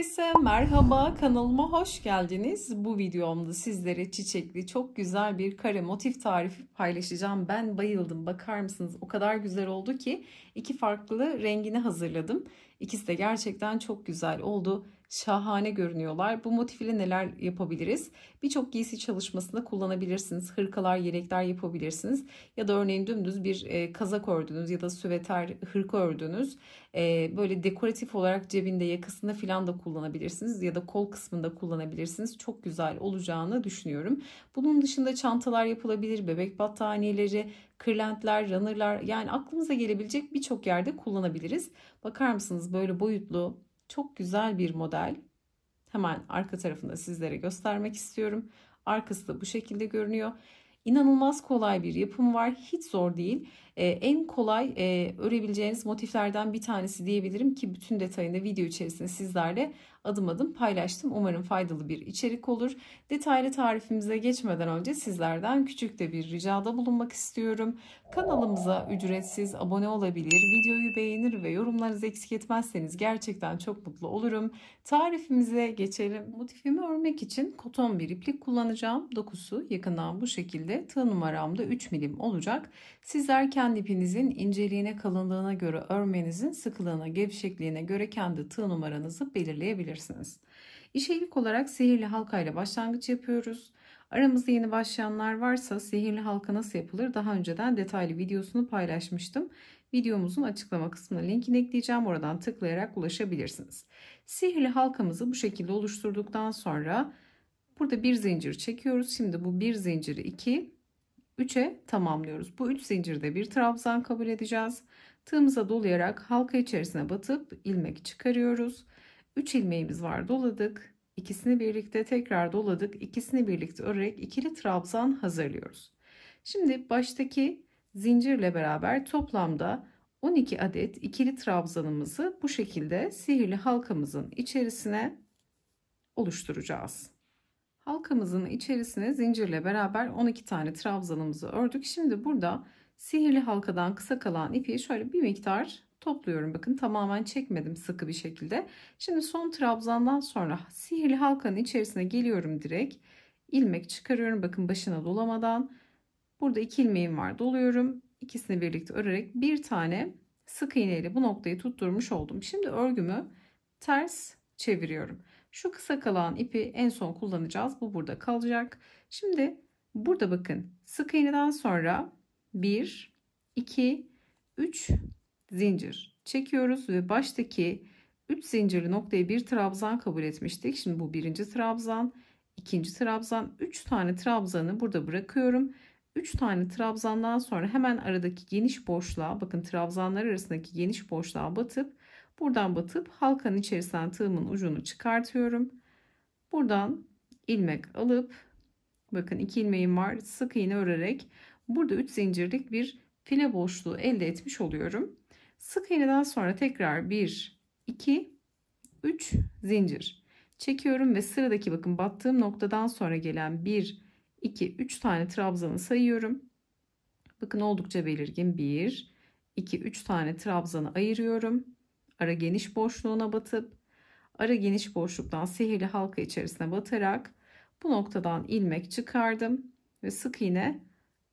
Herkese merhaba, kanalıma hoş geldiniz. Bu videomda sizlere çiçekli çok güzel bir kare motif tarifi paylaşacağım. Ben bayıldım, bakar mısınız? O kadar güzel oldu ki iki farklı rengini hazırladım. İkisi de gerçekten çok güzel oldu şahane görünüyorlar. Bu motifle neler yapabiliriz? Birçok giysi çalışmasında kullanabilirsiniz. Hırkalar, yelekler yapabilirsiniz. Ya da örneğin dümdüz bir e, kazak ördünüz ya da süveter, hırka ördünüz. E, böyle dekoratif olarak cebinde, yakasında filan da kullanabilirsiniz. Ya da kol kısmında kullanabilirsiniz. Çok güzel olacağını düşünüyorum. Bunun dışında çantalar yapılabilir. Bebek battaniyeleri, kırlentler, runnerlar yani aklımıza gelebilecek birçok yerde kullanabiliriz. Bakar mısınız böyle boyutlu çok güzel bir model. Hemen arka tarafında sizlere göstermek istiyorum. Arkası da bu şekilde görünüyor. İnanılmaz kolay bir yapım var. Hiç zor değil. Ee, en kolay e, örebileceğiniz motiflerden bir tanesi diyebilirim ki bütün detayını video içerisinde sizlerle adım adım paylaştım. Umarım faydalı bir içerik olur. Detaylı tarifimize geçmeden önce sizlerden küçük de bir ricada bulunmak istiyorum. Kanalımıza ücretsiz abone olabilir, videoyu beğenir ve yorumlarınızı eksik etmezseniz gerçekten çok mutlu olurum. Tarifimize geçelim. Motifimi örmek için koton bir iplik kullanacağım. Dokusu yakından bu şekilde tığ numaramda 3 milim olacak. Sizler kendi ipinizin inceliğine, kalınlığına göre örmenizin sıkılığına, gevşekliğine göre kendi tığ numaranızı belirleyebilirsiniz. İşe ilk olarak sihirli halkayla başlangıç yapıyoruz. Aramızda yeni başlayanlar varsa sihirli halka nasıl yapılır daha önceden detaylı videosunu paylaşmıştım. Videomuzun açıklama kısmına linkini ekleyeceğim. Oradan tıklayarak ulaşabilirsiniz. Sihirli halkamızı bu şekilde oluşturduktan sonra burada bir zincir çekiyoruz. Şimdi bu bir zinciri 2, 3'e tamamlıyoruz. Bu 3 zincirde bir trabzan kabul edeceğiz. Tığımıza dolayarak halka içerisine batıp ilmek çıkarıyoruz. 3 ilmeğimiz var doladık. İkisini birlikte tekrar doladık. İkisini birlikte örerek ikili trabzan hazırlıyoruz. Şimdi baştaki zincirle beraber toplamda 12 adet ikili trabzanımızı bu şekilde sihirli halkamızın içerisine oluşturacağız. Halkamızın içerisine zincirle beraber 12 tane trabzanımızı ördük. Şimdi burada sihirli halkadan kısa kalan ipi şöyle bir miktar topluyorum. Bakın tamamen çekmedim sıkı bir şekilde. Şimdi son trabzandan sonra sihirli halkanın içerisine geliyorum direkt. ilmek çıkarıyorum bakın başına dolamadan. Burada iki ilmeğim var doluyorum. İkisini birlikte örerek bir tane sık iğneyle bu noktayı tutturmuş oldum. Şimdi örgümü ters çeviriyorum. Şu kısa kalan ipi en son kullanacağız. Bu burada kalacak. Şimdi burada bakın sık iğneden sonra 1, 2, 3 zincir çekiyoruz ve baştaki 3 zincirli noktayı bir trabzan kabul etmiştik. Şimdi bu birinci trabzan, ikinci trabzan, 3 tane trabzanı burada bırakıyorum. 3 tane trabzandan sonra hemen aradaki geniş boşluğa bakın trabzanlar arasındaki geniş boşluğa batıp Buradan batıp halkanın içerisinden tığımın ucunu çıkartıyorum. Buradan ilmek alıp bakın iki ilmeğim var sık iğne örerek burada 3 zincirlik bir file boşluğu elde etmiş oluyorum. Sık iğneden sonra tekrar 1, 2, 3 zincir çekiyorum ve sıradaki bakın battığım noktadan sonra gelen 1, 2, 3 tane trabzanı sayıyorum. Bakın oldukça belirgin 1, 2, 3 tane trabzanı ayırıyorum ara geniş boşluğuna batıp ara geniş boşluktan sihirli halka içerisine batarak bu noktadan ilmek çıkardım ve sık iğne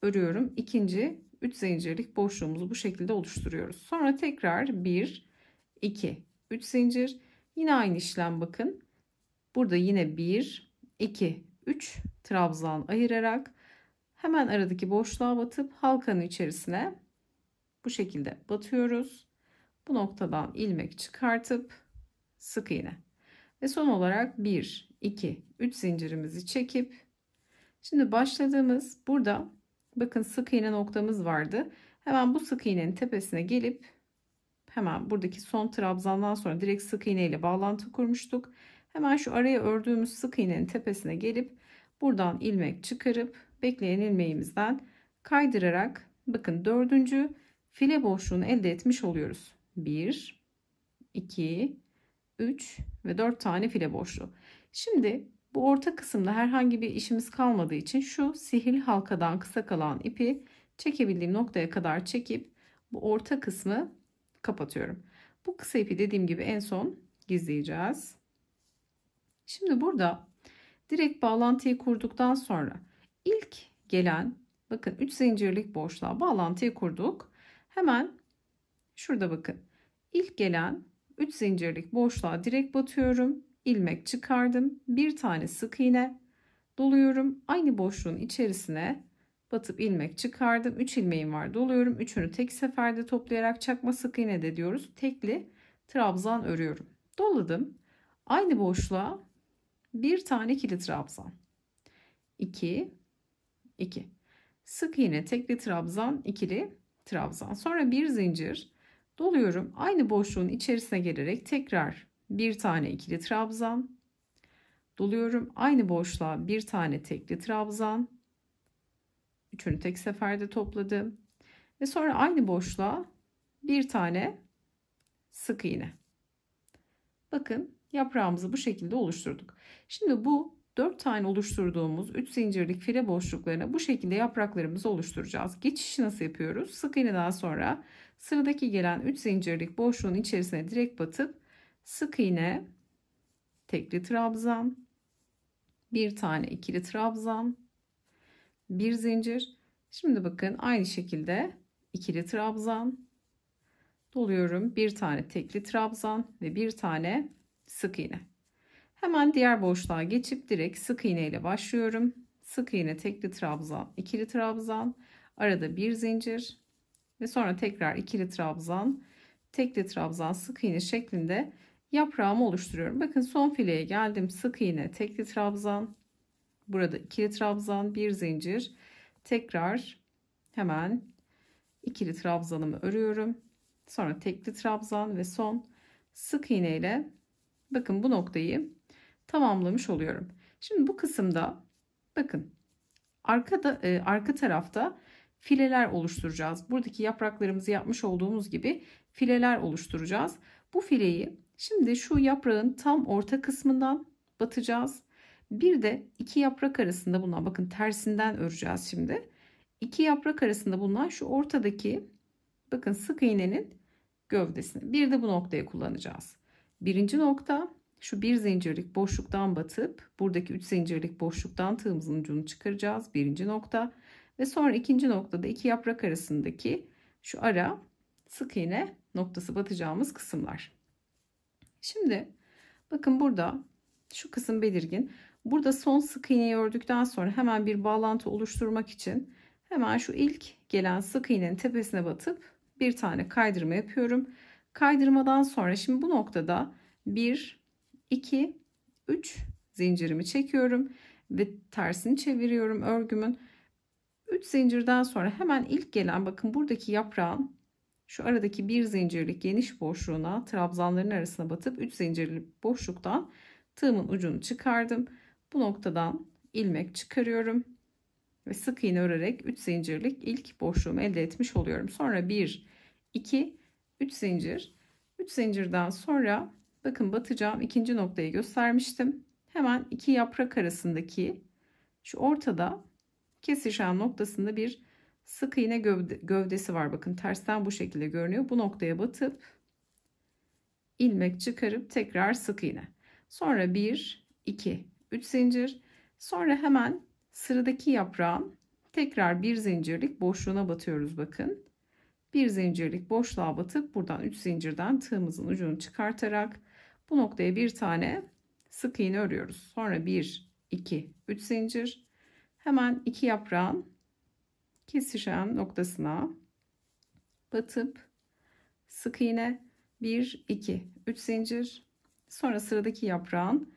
örüyorum. İkinci 3 zincirlik boşluğumuzu bu şekilde oluşturuyoruz. Sonra tekrar 1 2 3 zincir yine aynı işlem bakın. Burada yine 1 2 3 trabzan ayırarak hemen aradaki boşluğa batıp halkanın içerisine bu şekilde batıyoruz. Bu noktadan ilmek çıkartıp sık iğne. Ve son olarak 1, 2, 3 zincirimizi çekip şimdi başladığımız burada bakın sık iğne noktamız vardı. Hemen bu sık iğnenin tepesine gelip hemen buradaki son trabzandan sonra direkt sık iğne ile bağlantı kurmuştuk. Hemen şu araya ördüğümüz sık iğnenin tepesine gelip buradan ilmek çıkarıp bekleyen ilmeğimizden kaydırarak bakın dördüncü file boşluğunu elde etmiş oluyoruz. 1, 2, 3 ve 4 tane file boşluğu. Şimdi bu orta kısımda herhangi bir işimiz kalmadığı için şu sihir halkadan kısa kalan ipi çekebildiğim noktaya kadar çekip bu orta kısmı kapatıyorum. Bu kısa ipi dediğim gibi en son gizleyeceğiz. Şimdi burada direkt bağlantıyı kurduktan sonra ilk gelen bakın 3 zincirlik boşluğa bağlantıyı kurduk. Hemen şurada bakın İlk gelen 3 zincirlik boşluğa direkt batıyorum. ilmek çıkardım. Bir tane sık iğne doluyorum. Aynı boşluğun içerisine batıp ilmek çıkardım. 3 ilmeğim var doluyorum. Üçünü tek seferde toplayarak çakma sık iğne de diyoruz. Tekli trabzan örüyorum. Doladım. Aynı boşluğa bir tane kilit trabzan. 2 2 sık iğne tekli trabzan ikili trabzan sonra bir zincir Doluyorum. Aynı boşluğun içerisine gelerek tekrar bir tane ikili trabzan. Doluyorum. Aynı boşluğa bir tane tekli trabzan. Üçünü tek seferde topladım. Ve sonra aynı boşluğa bir tane sık iğne. Bakın yaprağımızı bu şekilde oluşturduk. Şimdi bu 4 tane oluşturduğumuz 3 zincirlik file boşluklarına bu şekilde yapraklarımızı oluşturacağız. Geçişi nasıl yapıyoruz? Sık iğneden sonra sıradaki gelen 3 zincirlik boşluğun içerisine direkt batıp sık iğne, tekli trabzan, bir tane ikili trabzan, bir zincir. Şimdi bakın aynı şekilde ikili trabzan doluyorum. Bir tane tekli trabzan ve bir tane sık iğne. Hemen diğer boşluğa geçip direkt sık iğne ile başlıyorum. Sık iğne tekli trabzan, ikili trabzan, arada bir zincir ve sonra tekrar ikili trabzan, tekli trabzan, sık iğne şeklinde yaprağımı oluşturuyorum. Bakın son fileye geldim. Sık iğne, tekli trabzan, burada ikili trabzan, bir zincir. Tekrar hemen ikili trabzanımı örüyorum. Sonra tekli trabzan ve son sık iğne ile bakın bu noktayı tamamlamış oluyorum. Şimdi bu kısımda bakın arkada e, arka tarafta fileler oluşturacağız. Buradaki yapraklarımızı yapmış olduğumuz gibi fileler oluşturacağız. Bu fileyi şimdi şu yaprağın tam orta kısmından batacağız. Bir de iki yaprak arasında bulunan bakın tersinden öreceğiz şimdi. İki yaprak arasında bulunan şu ortadaki bakın sık iğnenin gövdesini. Bir de bu noktayı kullanacağız. Birinci nokta şu bir zincirlik boşluktan batıp buradaki üç zincirlik boşluktan tığımızın ucunu çıkaracağız. Birinci nokta ve sonra ikinci noktada iki yaprak arasındaki şu ara sık iğne noktası batacağımız kısımlar. Şimdi bakın burada şu kısım belirgin. Burada son sık iğneyi ördükten sonra hemen bir bağlantı oluşturmak için hemen şu ilk gelen sık iğnenin tepesine batıp bir tane kaydırma yapıyorum. Kaydırmadan sonra şimdi bu noktada bir 2 3 zincirimi çekiyorum ve tersini çeviriyorum örgümün 3 zincirden sonra hemen ilk gelen bakın buradaki yaprağın şu aradaki bir zincirlik geniş boşluğuna trabzanların arasına batıp 3 zincirli boşluktan tığımın ucunu çıkardım. Bu noktadan ilmek çıkarıyorum ve sık iğne örerek 3 zincirlik ilk boşluğumu elde etmiş oluyorum. Sonra 1 2 3 zincir 3 zincirden sonra Bakın batacağım ikinci noktayı göstermiştim. Hemen iki yaprak arasındaki şu ortada kesişen noktasında bir sık iğne gövdesi var. Bakın tersten bu şekilde görünüyor. Bu noktaya batıp ilmek çıkarıp tekrar sık iğne. Sonra 1, 2, 3 zincir. Sonra hemen sıradaki yaprağın tekrar bir zincirlik boşluğuna batıyoruz bakın. Bir zincirlik boşluğa batıp buradan 3 zincirden tığımızın ucunu çıkartarak bu noktaya bir tane sık iğne örüyoruz. Sonra 1, 2, 3 zincir. Hemen iki yaprağın kesişen noktasına batıp sık iğne 1, 2, 3 zincir. Sonra sıradaki yaprağın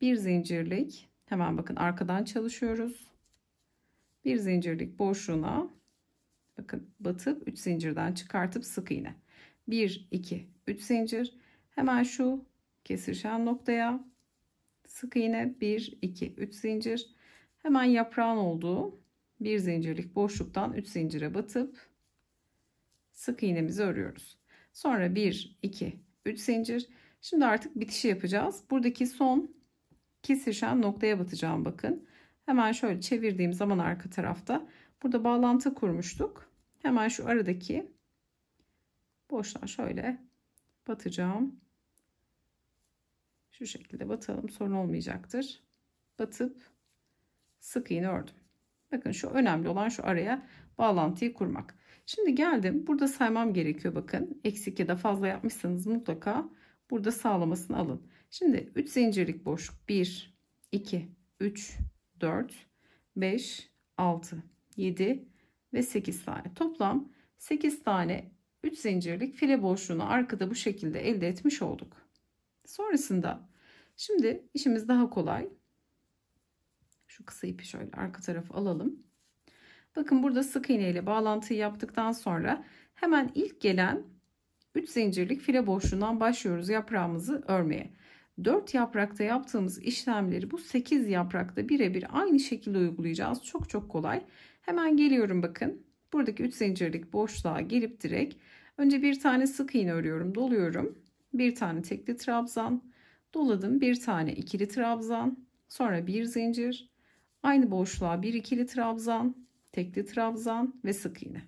bir zincirlik hemen bakın arkadan çalışıyoruz. Bir zincirlik boşluğuna bakın batıp 3 zincirden çıkartıp sık iğne. 1, 2, 3 zincir. Hemen şu kesişen noktaya sık iğne 1 2 3 zincir hemen yaprağın olduğu bir zincirlik boşluktan 3 zincire batıp sık iğnemizi örüyoruz. Sonra 1 2 3 zincir. Şimdi artık bitişi yapacağız. Buradaki son kesişen noktaya batacağım bakın. Hemen şöyle çevirdiğim zaman arka tarafta burada bağlantı kurmuştuk. Hemen şu aradaki boşluğa şöyle batacağım. Şu şekilde batalım sorun olmayacaktır. Batıp sık iğne ördüm. Bakın şu önemli olan şu araya bağlantıyı kurmak. Şimdi geldim. Burada saymam gerekiyor bakın. Eksik ya da fazla yapmışsanız mutlaka burada sağlamasını alın. Şimdi 3 zincirlik boşluk 1 2 3 4 5 6 7 ve 8 tane. Toplam 8 tane 3 zincirlik file boşluğunu arkada bu şekilde elde etmiş olduk. Sonrasında Şimdi işimiz daha kolay. Şu kısa ipi şöyle arka tarafı alalım. Bakın burada sık iğne ile bağlantıyı yaptıktan sonra hemen ilk gelen 3 zincirlik file boşluğundan başlıyoruz yaprağımızı örmeye. 4 yaprakta yaptığımız işlemleri bu 8 yaprakta birebir aynı şekilde uygulayacağız. Çok çok kolay. Hemen geliyorum bakın. Buradaki 3 zincirlik boşluğa gelip direkt önce bir tane sık iğne örüyorum, doluyorum. Bir tane tekli trabzan, Doladım bir tane ikili trabzan, sonra bir zincir, aynı boşluğa bir ikili trabzan, tekli trabzan ve sık iğne.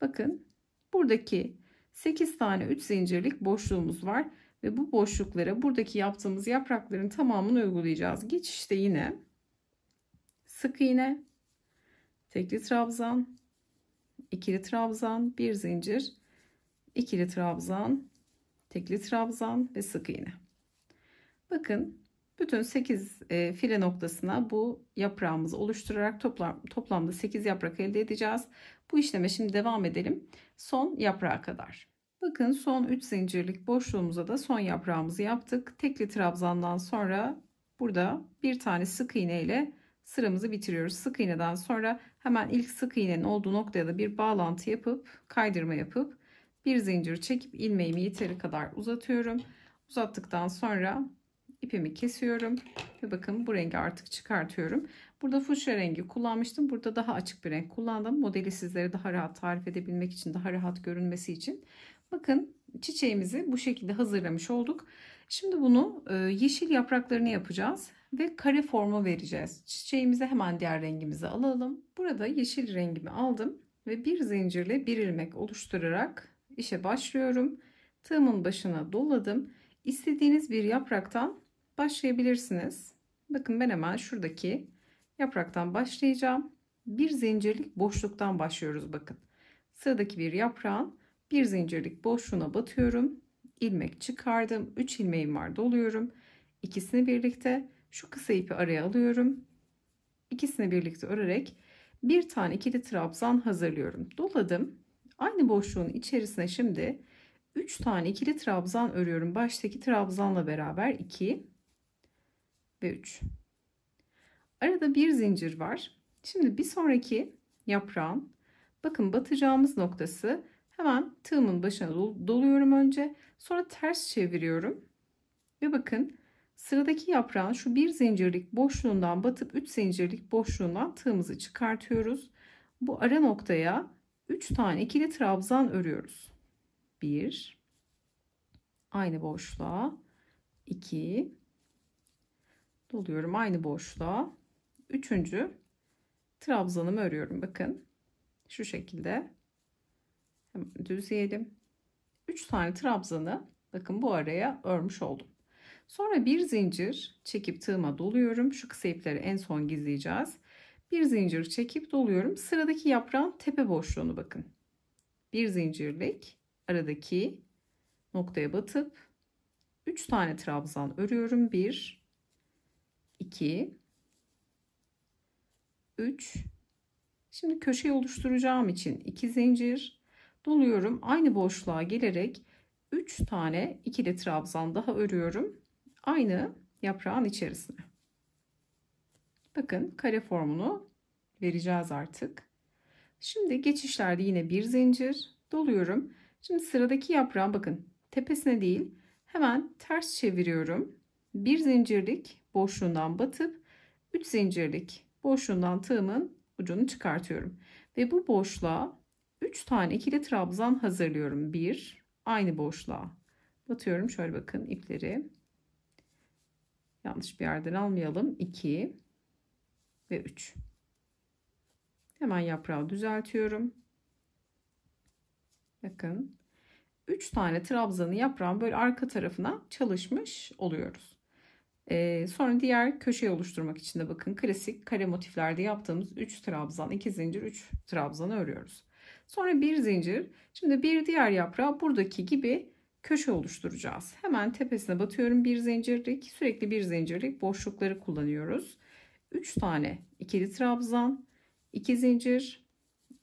Bakın buradaki 8 tane 3 zincirlik boşluğumuz var ve bu boşluklara buradaki yaptığımız yaprakların tamamını uygulayacağız. Geçişte yine sık iğne, tekli trabzan, ikili trabzan, bir zincir, ikili trabzan, tekli trabzan ve sık iğne. Bakın bütün 8 e, file noktasına bu yaprağımızı oluşturarak toplam, toplamda 8 yaprak elde edeceğiz. Bu işleme şimdi devam edelim. Son yaprağa kadar. Bakın son 3 zincirlik boşluğumuza da son yaprağımızı yaptık. Tekli trabzandan sonra burada bir tane sık iğne ile sıramızı bitiriyoruz. Sık iğneden sonra hemen ilk sık iğnenin olduğu noktaya da bir bağlantı yapıp kaydırma yapıp bir zincir çekip ilmeğimi yeteri kadar uzatıyorum. Uzattıktan sonra ipimi kesiyorum ve bakın bu rengi artık çıkartıyorum. Burada fuşya rengi kullanmıştım. Burada daha açık bir renk kullandım. Modeli sizlere daha rahat tarif edebilmek için, daha rahat görünmesi için. Bakın çiçeğimizi bu şekilde hazırlamış olduk. Şimdi bunu e, yeşil yapraklarını yapacağız ve kare formu vereceğiz. Çiçeğimize hemen diğer rengimizi alalım. Burada yeşil rengimi aldım ve bir zincirle bir ilmek oluşturarak işe başlıyorum. Tığımın başına doladım. İstediğiniz bir yapraktan başlayabilirsiniz. Bakın ben hemen şuradaki yapraktan başlayacağım. Bir zincirlik boşluktan başlıyoruz bakın. Sıradaki bir yaprağın bir zincirlik boşluğuna batıyorum. İlmek çıkardım. 3 ilmeğim var doluyorum. İkisini birlikte şu kısa ipi araya alıyorum. İkisini birlikte örerek bir tane ikili trabzan hazırlıyorum. Doladım. Aynı boşluğun içerisine şimdi 3 tane ikili trabzan örüyorum. Baştaki trabzanla beraber 2 ve 3. Arada bir zincir var. Şimdi bir sonraki yaprağın bakın batacağımız noktası hemen tığımın başına doluyorum önce. Sonra ters çeviriyorum. Ve bakın sıradaki yaprağın şu bir zincirlik boşluğundan batıp 3 zincirlik boşluğundan tığımızı çıkartıyoruz. Bu ara noktaya 3 tane ikili trabzan örüyoruz. 1 aynı boşluğa 2 doluyorum aynı boşluğa. 3. trabzanımı örüyorum. Bakın şu şekilde düzleyelim. 3 tane trabzanı bakın bu araya örmüş oldum. Sonra bir zincir çekip tığıma doluyorum. Şu kısa ipleri en son gizleyeceğiz bir zincir çekip doluyorum. Sıradaki yaprağın tepe boşluğunu bakın. Bir zincirlik aradaki noktaya batıp 3 tane trabzan örüyorum. 1 2 3 Şimdi köşeyi oluşturacağım için 2 zincir doluyorum. Aynı boşluğa gelerek 3 tane ikili trabzan daha örüyorum. Aynı yaprağın içerisine. Bakın kare formunu vereceğiz artık. Şimdi geçişlerde yine bir zincir doluyorum. Şimdi sıradaki yaprağın bakın tepesine değil hemen ters çeviriyorum. Bir zincirlik boşluğundan batıp 3 zincirlik boşluğundan tığımın ucunu çıkartıyorum. Ve bu boşluğa 3 tane ikili trabzan hazırlıyorum. 1 aynı boşluğa batıyorum. Şöyle bakın ipleri yanlış bir yerden almayalım. 2 ve 3. Hemen yaprağı düzeltiyorum. Bakın 3 tane trabzanı yaprağın böyle arka tarafına çalışmış oluyoruz. Ee, sonra diğer köşeyi oluşturmak için de bakın klasik kare motiflerde yaptığımız 3 trabzan, 2 zincir, 3 trabzanı örüyoruz. Sonra bir zincir. Şimdi bir diğer yaprağı buradaki gibi köşe oluşturacağız. Hemen tepesine batıyorum bir zincirlik. Sürekli bir zincirlik boşlukları kullanıyoruz. 3 tane ikili trabzan, 2 zincir,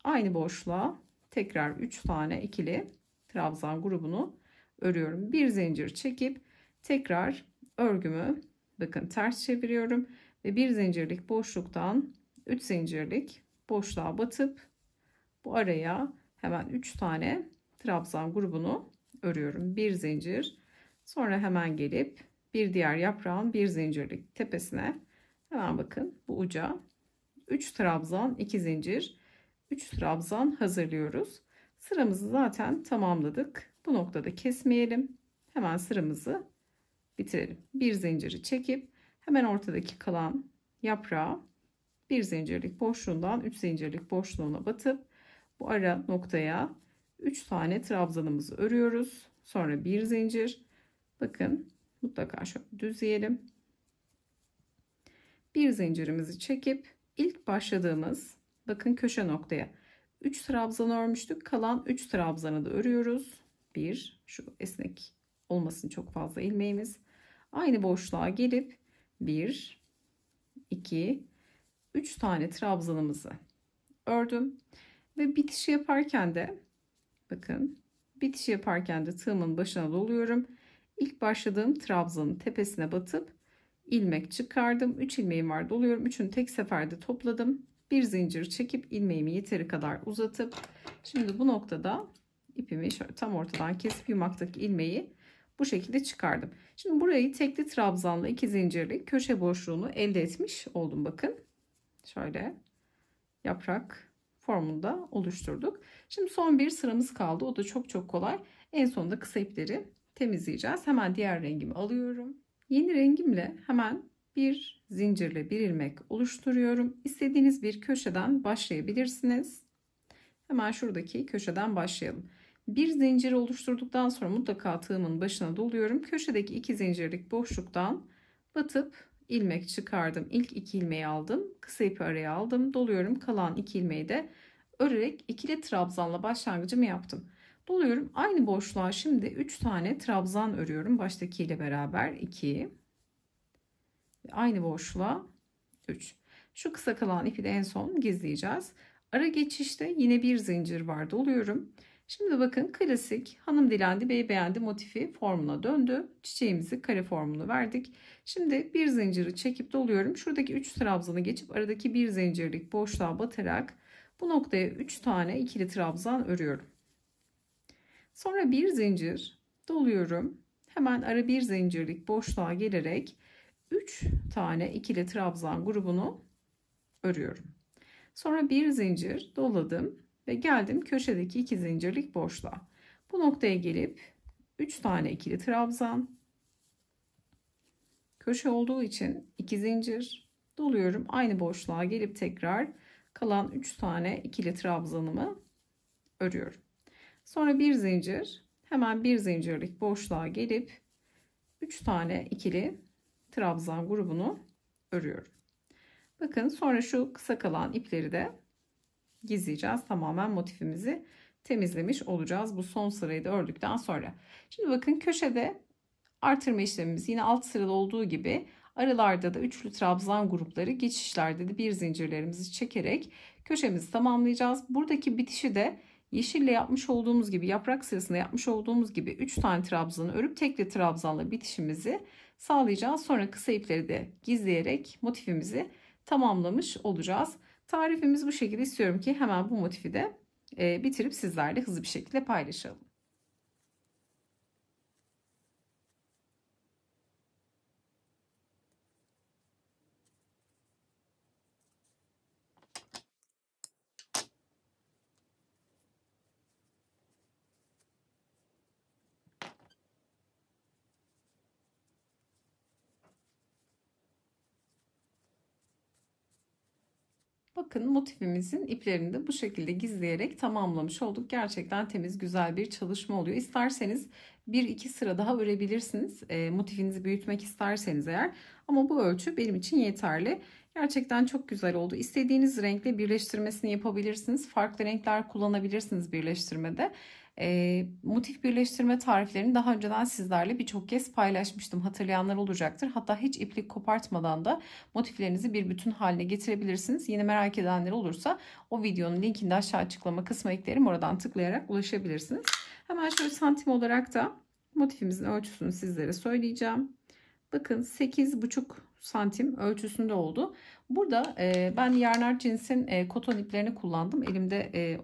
aynı boşluğa tekrar 3 tane ikili trabzan grubunu örüyorum. Bir zincir çekip tekrar örgümü bakın ters çeviriyorum ve bir zincirlik boşluktan 3 zincirlik boşluğa batıp bu araya hemen 3 tane trabzan grubunu örüyorum. Bir zincir sonra hemen gelip bir diğer yaprağın bir zincirlik tepesine Hemen bakın bu uca 3 trabzan 2 zincir 3 trabzan hazırlıyoruz. Sıramızı zaten tamamladık. Bu noktada kesmeyelim. Hemen sıramızı bitirelim. Bir zinciri çekip hemen ortadaki kalan yaprağı bir zincirlik boşluğundan 3 zincirlik boşluğuna batıp bu ara noktaya 3 tane trabzanımızı örüyoruz. Sonra bir zincir. Bakın mutlaka şöyle düzleyelim bir zincirimizi çekip ilk başladığımız bakın köşe noktaya 3 trabzan örmüştük. Kalan 3 trabzanı da örüyoruz. Bir, şu esnek olmasın çok fazla ilmeğimiz. Aynı boşluğa gelip 1 2 3 tane trabzanımızı ördüm. Ve bitişi yaparken de bakın bitişi yaparken de tığımın başına doluyorum. İlk başladığım trabzanın tepesine batıp ilmek çıkardım. 3 ilmeğim var doluyorum. Üçünü tek seferde topladım. Bir zincir çekip ilmeğimi yeteri kadar uzatıp şimdi bu noktada ipimi şöyle tam ortadan kesip yumaktaki ilmeği bu şekilde çıkardım. Şimdi burayı tekli trabzanla iki zincirli köşe boşluğunu elde etmiş oldum bakın. Şöyle yaprak formunda oluşturduk. Şimdi son bir sıramız kaldı. O da çok çok kolay. En sonunda kısa ipleri temizleyeceğiz. Hemen diğer rengimi alıyorum. Yeni rengimle hemen bir zincirle bir ilmek oluşturuyorum. İstediğiniz bir köşeden başlayabilirsiniz. Hemen şuradaki köşeden başlayalım. Bir zincir oluşturduktan sonra mutlaka tığımın başına doluyorum. Köşedeki iki zincirlik boşluktan batıp ilmek çıkardım. İlk iki ilmeği aldım. Kısa ipi araya aldım. Doluyorum. Kalan iki ilmeği de örerek ikili trabzanla başlangıcımı yaptım. Doluyorum. Aynı boşluğa şimdi 3 tane trabzan örüyorum. Baştaki ile beraber 2. Aynı boşluğa 3. Şu kısa kalan ipi de en son gizleyeceğiz. Ara geçişte yine bir zincir var doluyorum. Şimdi bakın klasik hanım dilendi bey beğendi motifi formuna döndü. Çiçeğimizi kare formunu verdik. Şimdi bir zinciri çekip doluyorum. Şuradaki 3 trabzanı geçip aradaki bir zincirlik boşluğa batarak bu noktaya 3 tane ikili trabzan örüyorum. Sonra bir zincir doluyorum. Hemen ara bir zincirlik boşluğa gelerek 3 tane ikili trabzan grubunu örüyorum. Sonra bir zincir doladım ve geldim köşedeki iki zincirlik boşluğa. Bu noktaya gelip 3 tane ikili trabzan köşe olduğu için iki zincir doluyorum. Aynı boşluğa gelip tekrar kalan 3 tane ikili trabzanımı örüyorum. Sonra bir zincir hemen bir zincirlik boşluğa gelip 3 tane ikili trabzan grubunu örüyorum. Bakın sonra şu kısa kalan ipleri de gizleyeceğiz. Tamamen motifimizi temizlemiş olacağız. Bu son sırayı da ördükten sonra. Şimdi bakın köşede artırma işlemimiz yine alt sıralı olduğu gibi aralarda da üçlü trabzan grupları geçişlerde de bir zincirlerimizi çekerek köşemizi tamamlayacağız. Buradaki bitişi de Yeşille yapmış olduğumuz gibi yaprak sırasında yapmış olduğumuz gibi 3 tane trabzanı örüp tekli trabzanla bitişimizi sağlayacağız. Sonra kısa ipleri de gizleyerek motifimizi tamamlamış olacağız. Tarifimiz bu şekilde istiyorum ki hemen bu motifi de e, bitirip sizlerle hızlı bir şekilde paylaşalım. bakın motifimizin iplerini de bu şekilde gizleyerek tamamlamış olduk. Gerçekten temiz güzel bir çalışma oluyor. İsterseniz bir iki sıra daha örebilirsiniz. E, motifinizi büyütmek isterseniz eğer. Ama bu ölçü benim için yeterli. Gerçekten çok güzel oldu. İstediğiniz renkle birleştirmesini yapabilirsiniz. Farklı renkler kullanabilirsiniz birleştirmede. E, motif birleştirme tariflerini daha önceden sizlerle birçok kez paylaşmıştım. Hatırlayanlar olacaktır. Hatta hiç iplik kopartmadan da motiflerinizi bir bütün haline getirebilirsiniz. Yine merak edenler olursa o videonun linkini aşağı açıklama kısmına eklerim. Oradan tıklayarak ulaşabilirsiniz. Hemen şöyle santim olarak da motifimizin ölçüsünü sizlere söyleyeceğim. Bakın 8,5 santim ölçüsünde oldu. Burada e, ben yarnar cinsin e, koton iplerini kullandım. Elimde e,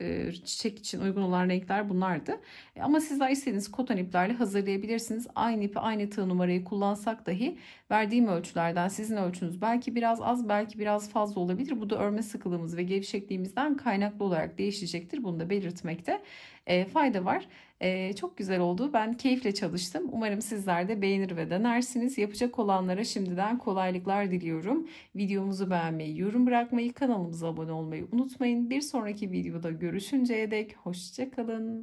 e, çiçek için uygun olan renkler bunlardı. E, ama sizler istediğiniz koton iplerle hazırlayabilirsiniz. Aynı ipi aynı tığ numarayı kullansak dahi verdiğim ölçülerden sizin ölçünüz belki biraz az belki biraz fazla olabilir. Bu da örme sıkılığımız ve gevşekliğimizden kaynaklı olarak değişecektir. Bunu da belirtmekte e, fayda var. Ee, çok güzel oldu. Ben keyifle çalıştım. Umarım sizler de beğenir ve denersiniz. Yapacak olanlara şimdiden kolaylıklar diliyorum. Videomuzu beğenmeyi, yorum bırakmayı, kanalımıza abone olmayı unutmayın. Bir sonraki videoda görüşünceye dek hoşçakalın.